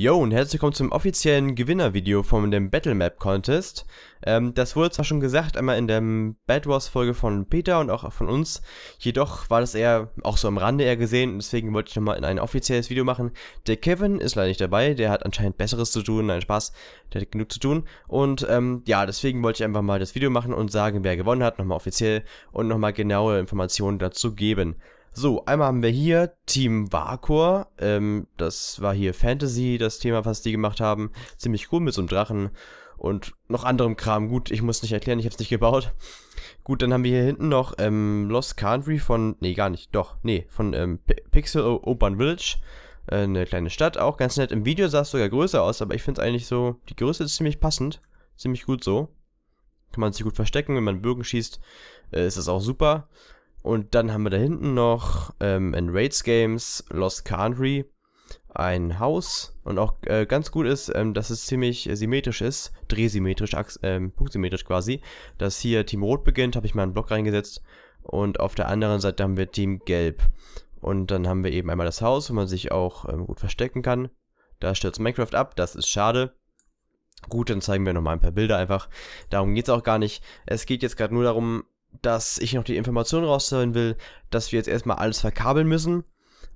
Yo und herzlich willkommen zum offiziellen Gewinnervideo von dem Battle Map Contest. Ähm, das wurde zwar schon gesagt, einmal in der Bad Wars Folge von Peter und auch von uns, jedoch war das eher auch so am Rande eher gesehen und deswegen wollte ich nochmal in ein offizielles Video machen. Der Kevin ist leider nicht dabei, der hat anscheinend Besseres zu tun, nein Spaß, der hat genug zu tun und ähm, ja, deswegen wollte ich einfach mal das Video machen und sagen, wer gewonnen hat, nochmal offiziell und nochmal genaue Informationen dazu geben. So, einmal haben wir hier Team Vakor. Ähm, das war hier Fantasy, das Thema, was die gemacht haben. Ziemlich cool mit so einem Drachen und noch anderem Kram. Gut, ich muss nicht erklären, ich habe es nicht gebaut. Gut, dann haben wir hier hinten noch ähm, Lost Country von, nee, gar nicht, doch, nee, von ähm, Pixel Open Village. Äh, eine kleine Stadt auch, ganz nett. Im Video sah es sogar größer aus, aber ich finde es eigentlich so, die Größe ist ziemlich passend. Ziemlich gut so. Kann man sich gut verstecken, wenn man Bögen schießt, äh, ist das auch super. Und dann haben wir da hinten noch ähm, in Raids Games Lost Country ein Haus und auch äh, ganz gut ist, ähm, dass es ziemlich symmetrisch ist, drehsymmetrisch, ähm, punktsymmetrisch quasi. Dass hier Team Rot beginnt, habe ich mal einen Block reingesetzt und auf der anderen Seite haben wir Team Gelb. Und dann haben wir eben einmal das Haus, wo man sich auch ähm, gut verstecken kann. Da stürzt Minecraft ab, das ist schade. Gut, dann zeigen wir nochmal ein paar Bilder einfach. Darum geht es auch gar nicht. Es geht jetzt gerade nur darum, dass ich noch die Information rausholen will, dass wir jetzt erstmal alles verkabeln müssen.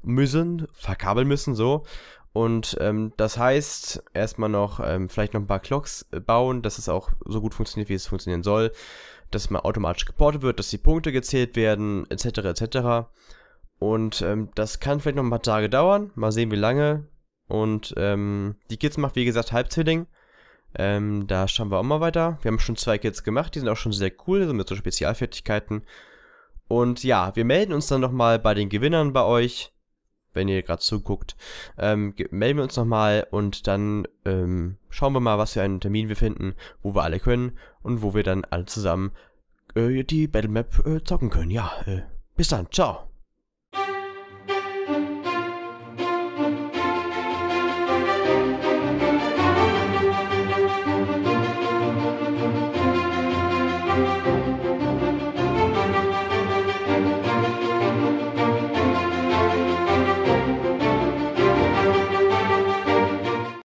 Müssen, verkabeln müssen, so. Und ähm, das heißt, erstmal noch, ähm, vielleicht noch ein paar Clocks äh, bauen, dass es auch so gut funktioniert, wie es funktionieren soll. Dass man automatisch geportet wird, dass die Punkte gezählt werden, etc. etc. Und ähm, das kann vielleicht noch ein paar Tage dauern. Mal sehen, wie lange. Und ähm, die Kids macht, wie gesagt, Halbzwilling. Ähm, da schauen wir auch mal weiter. Wir haben schon zwei Kids gemacht, die sind auch schon sehr cool, also mit so Spezialfertigkeiten. Und ja, wir melden uns dann nochmal bei den Gewinnern bei euch, wenn ihr gerade zuguckt. Ähm, melden wir uns nochmal und dann ähm, schauen wir mal, was für einen Termin wir finden, wo wir alle können und wo wir dann alle zusammen äh, die Battlemap äh, zocken können. Ja, äh, bis dann, ciao.